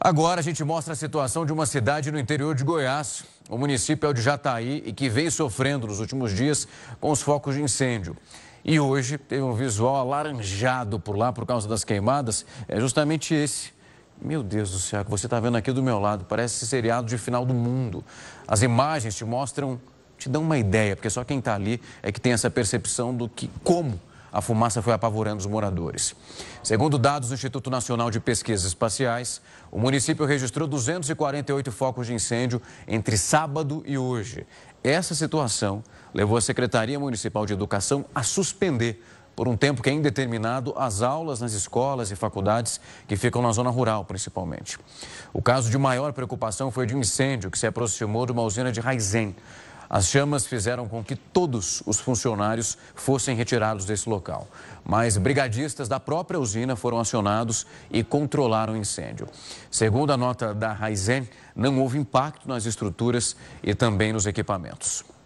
Agora a gente mostra a situação de uma cidade no interior de Goiás. O município é o de Jataí e que vem sofrendo nos últimos dias com os focos de incêndio. E hoje teve um visual alaranjado por lá por causa das queimadas. É justamente esse. Meu Deus do céu, que você está vendo aqui do meu lado. Parece seriado de final do mundo. As imagens te mostram, te dão uma ideia, porque só quem está ali é que tem essa percepção do que, como a fumaça foi apavorando os moradores. Segundo dados do Instituto Nacional de Pesquisas Espaciais, o município registrou 248 focos de incêndio entre sábado e hoje. Essa situação levou a Secretaria Municipal de Educação a suspender por um tempo que é indeterminado as aulas nas escolas e faculdades que ficam na zona rural, principalmente. O caso de maior preocupação foi de um incêndio que se aproximou de uma usina de Raizen. As chamas fizeram com que todos os funcionários fossem retirados desse local. Mas brigadistas da própria usina foram acionados e controlaram o incêndio. Segundo a nota da Raizen, não houve impacto nas estruturas e também nos equipamentos.